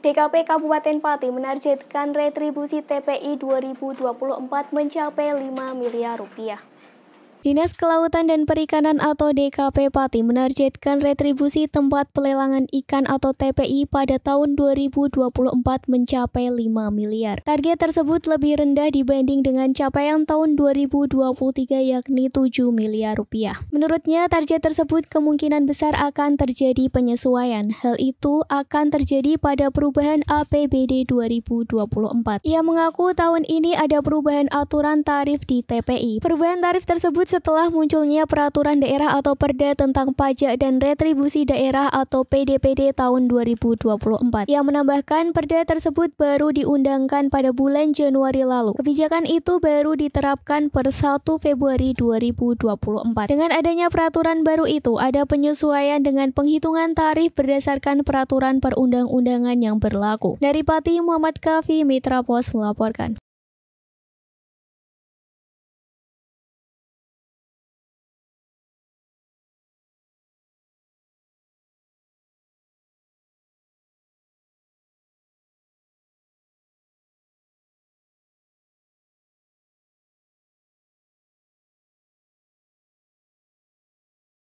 DKP Kabupaten Pati menargetkan retribusi TPI 2024 mencapai 5 miliar rupiah. Dinas Kelautan dan Perikanan atau DKP Pati menargetkan retribusi tempat pelelangan ikan atau TPI pada tahun 2024 mencapai 5 miliar. Target tersebut lebih rendah dibanding dengan capaian tahun 2023 yakni 7 miliar rupiah. Menurutnya, target tersebut kemungkinan besar akan terjadi penyesuaian. Hal itu akan terjadi pada perubahan APBD 2024. Ia mengaku tahun ini ada perubahan aturan tarif di TPI. Perubahan tarif tersebut setelah munculnya peraturan daerah atau perda tentang pajak dan retribusi daerah atau PDPD tahun 2024 yang menambahkan perda tersebut baru diundangkan pada bulan Januari lalu. Kebijakan itu baru diterapkan per 1 Februari 2024. Dengan adanya peraturan baru itu, ada penyesuaian dengan penghitungan tarif berdasarkan peraturan perundang-undangan yang berlaku. Dari Pati Muhammad Kafi, Mitra Pos melaporkan.